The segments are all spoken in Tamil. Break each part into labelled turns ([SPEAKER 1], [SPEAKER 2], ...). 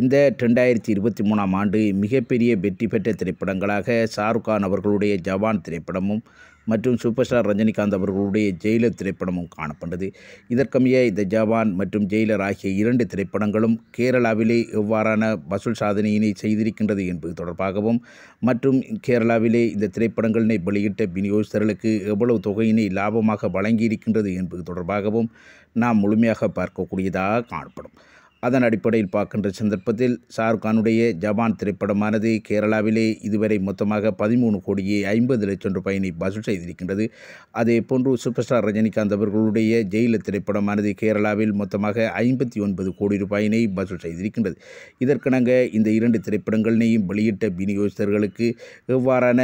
[SPEAKER 1] இந்த ரெண்டாயிரத்தி இருபத்தி மூணாம் ஆண்டு மிகப்பெரிய வெற்றி பெற்ற திரைப்படங்களாக ஷாருக்கான் அவர்களுடைய ஜவான் திரைப்படமும் மற்றும் சூப்பர் ஸ்டார் ரஜினிகாந்த் அவர்களுடைய ஜெயிலர் திரைப்படமும் காணப்பட்டது இதற்கமைய இந்த ஜவான் மற்றும் ஜெயிலர் ஆகிய இரண்டு திரைப்படங்களும் கேரளாவிலே எவ்வாறான வசூல் சாதனையினை செய்திருக்கின்றது என்பது தொடர்பாகவும் மற்றும் கேரளாவிலே இந்த திரைப்படங்களினை வெளியிட்ட விநியோகஸ்தர்களுக்கு எவ்வளவு தொகையினை லாபமாக வழங்கியிருக்கின்றது என்பது தொடர்பாகவும் நாம் முழுமையாக பார்க்கக்கூடியதாக காணப்படும் அதன் அடிப்படையில் பார்க்கின்ற சந்தர்ப்பத்தில் ஷாருக்கானுடைய ஜப்பான் திரைப்படமானது கேரளாவிலே இதுவரை மொத்தமாக பதிமூணு கோடியே ஐம்பது லட்சம் ரூபாயினை வசூல் செய்திருக்கின்றது அதே போன்று சூப்பர் ஸ்டார் ரஜினிகாந்த் அவர்களுடைய ஜெயில திரைப்படமானது கேரளாவில் மொத்தமாக ஐம்பத்தி ஒன்பது கோடி ரூபாயினை வசூல் செய்திருக்கின்றது இதற்கிணங்க இந்த இரண்டு திரைப்படங்களையும் வெளியிட்ட விநியோகஸ்தர்களுக்கு எவ்வாறான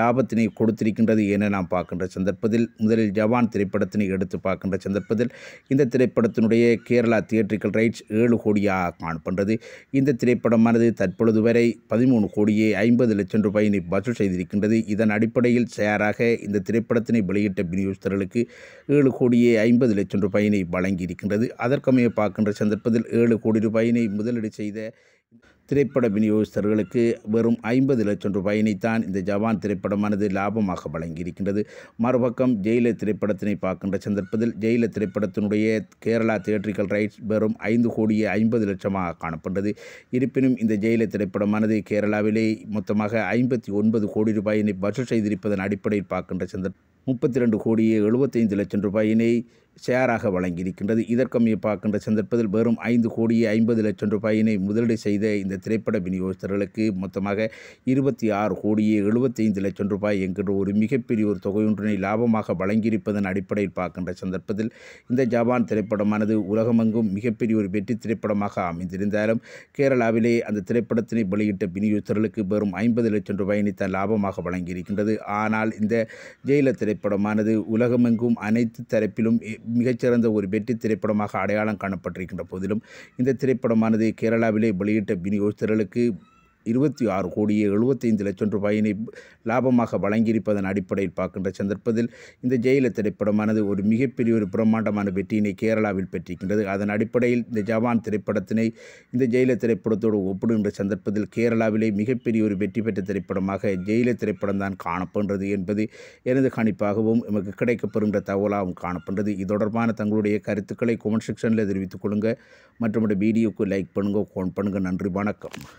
[SPEAKER 1] லாபத்தினை கொடுத்திருக்கின்றது என நாம் பார்க்கின்ற சந்தர்ப்பத்தில் முதலில் ஜவான் திரைப்படத்தினை எடுத்து பார்க்கின்ற சந்தர்ப்பத்தில் இந்த திரைப்படத்தினுடைய கேரளா தியேட்ரிக்கல் ரைட்ஸ் ஏழு கோடியாக காணப்படுறது இந்த திரைப்படமானது தற்பொழுது வரை பதிமூணு கோடியே ஐம்பது லட்சம் ரூபாயினை வசூல் செய்திருக்கின்றது இதன் அடிப்படையில் தயாராக இந்த திரைப்படத்தினை வெளியிட்ட விநியோகஸ்தர்களுக்கு ஏழு கோடியே ஐம்பது லட்சம் ரூபாயினை வழங்கியிருக்கின்றது அதற்கமைய பார்க்கின்ற சந்தர்ப்பத்தில் ஏழு கோடி ரூபாயினை முதலீடு செய்த திரைப்பட விநியோகஸ்தர்களுக்கு வெறும் ஐம்பது லட்சம் ரூபாயினைத்தான் இந்த ஜவான் திரைப்படமானது லாபமாக வழங்கியிருக்கின்றது மறுபக்கம் ஜெயில திரைப்படத்தினை பார்க்கின்ற சந்தர்ப்பத்தில் ஜெயில திரைப்படத்தினுடைய கேரளா தியேட்ரிக்கல் ரைட்ஸ் வெறும் ஐந்து கோடியே ஐம்பது லட்சமாக காணப்பட்டது இருப்பினும் இந்த ஜெயில திரைப்படமானது கேரளாவிலே மொத்தமாக ஐம்பத்தி ஒன்பது கோடி ரூபாயினை வசூல் செய்திருப்பதன் அடிப்படையில் பார்க்கின்ற சந்தர்ப்பம் முப்பத்தி ரெண்டு கோடியே எழுபத்தைந்து லட்சம் ரூபாயினை ஷேராக வழங்கியிருக்கின்றது இதற்கமைய பார்க்கின்ற சந்தர்ப்பத்தில் வெறும் ஐந்து கோடியே ஐம்பது லட்சம் ரூபாயினை முதலீடு செய்த இந்த திரைப்பட விநியோகஸ்தர்களுக்கு மொத்தமாக இருபத்தி ஆறு கோடியே எழுபத்தைந்து லட்சம் ரூபாய் என்கின்ற ஒரு மிகப்பெரிய ஒரு தொகையொன்றினை லாபமாக வழங்கியிருப்பதன் அடிப்படையில் பார்க்கின்ற சந்தர்ப்பத்தில் இந்த ஜப்பான் திரைப்படமானது உலகமெங்கும் மிகப்பெரிய ஒரு வெற்றி திரைப்படமாக அமைந்திருந்தாலும் கேரளாவிலே அந்த திரைப்படத்தினை வெளியிட்ட விநியோகஸ்தர்களுக்கு வெறும் ஐம்பது லட்சம் ரூபாயினை தான் லாபமாக வழங்கியிருக்கின்றது ஆனால் இந்த ஜெயில திரைப்படமானது உலகமெங்கும் அனைத்து தரப்பிலும் மிகச்சிறந்த ஒரு வெற்றி திரைப்படமாக அடையாளம் காணப்பட்டிருக்கின்ற போதிலும் இந்த திரைப்படமானது கேரளாவிலே வெளியிட்ட விநியோகஸ்தர்களுக்கு இருபத்தி ஆறு கோடியே எழுபத்தைந்து லட்சம் ரூபாயினை லாபமாக வழங்கியிருப்பதன் அடிப்படையில் பார்க்கின்ற சந்தர்ப்பத்தில் இந்த ஜெயில திரைப்படமானது ஒரு மிகப்பெரிய ஒரு பிரம்மாண்டமான வெற்றியினை கேரளாவில் பெற்றிருக்கின்றது அதன் அடிப்படையில் இந்த ஜவான் திரைப்படத்தினை இந்த ஜெயில திரைப்படத்தோடு ஒப்பிடுகின்ற சந்தர்ப்பத்தில் கேரளாவிலே மிகப்பெரிய ஒரு வெற்றி பெற்ற திரைப்படமாக ஜெயில திரைப்படம் தான் காணப்படுகிறது என்பது எனது கணிப்பாகவும் எமக்கு கிடைக்கப்படுகின்ற தகவலாகவும் காணப்படுகிறது இது தொடர்பான தங்களுடைய கருத்துக்களை கொமெண்ட் செக்ஷனில் தெரிவித்துக் கொள்ளுங்கள் மற்றும் வீடியோக்கு லைக் பண்ணுங்கள் ஃபோன் பண்ணுங்கள் நன்றி வணக்கம்